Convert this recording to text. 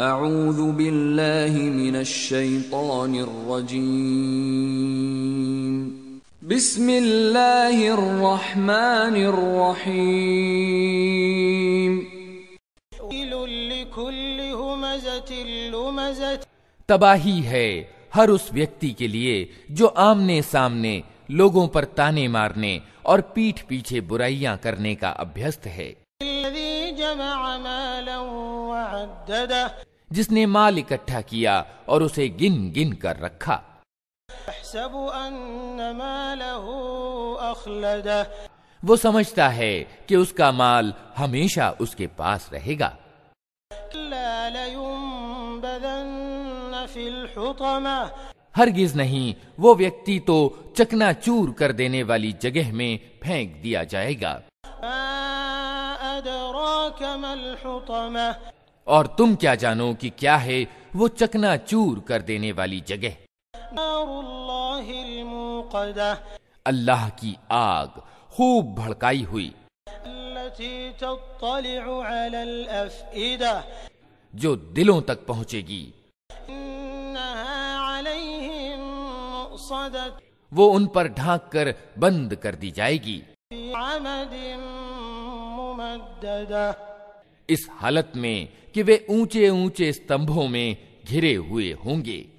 أعوذ بالله من الشيطان الرجيم بسم الله الرحمن الرحيم ويل لكل همزة لمزة तबाही है हर उस व्यक्ति के लिए जो आमने सामने लोगों पर ताने मारने और पीठ पीछे बुराइयां करने का अभ्यस्त है जिसने माल इकट्ठा किया और उसे गिन गिन कर रखा वो समझता है कि उसका माल हमेशा उसके पास रहेगा हरगिज नहीं वो व्यक्ति तो चकना चूर कर देने वाली जगह में फेंक दिया जाएगा और तुम क्या जानो कि क्या है वो चकना चूर कर देने वाली जगह अल्लाह की आग खूब भड़काई हुई जो दिलों तक पहुंचेगी वो उन पर ढांक कर बंद कर दी जाएगी इस हालत में कि वे ऊंचे ऊंचे स्तंभों में घिरे हुए होंगे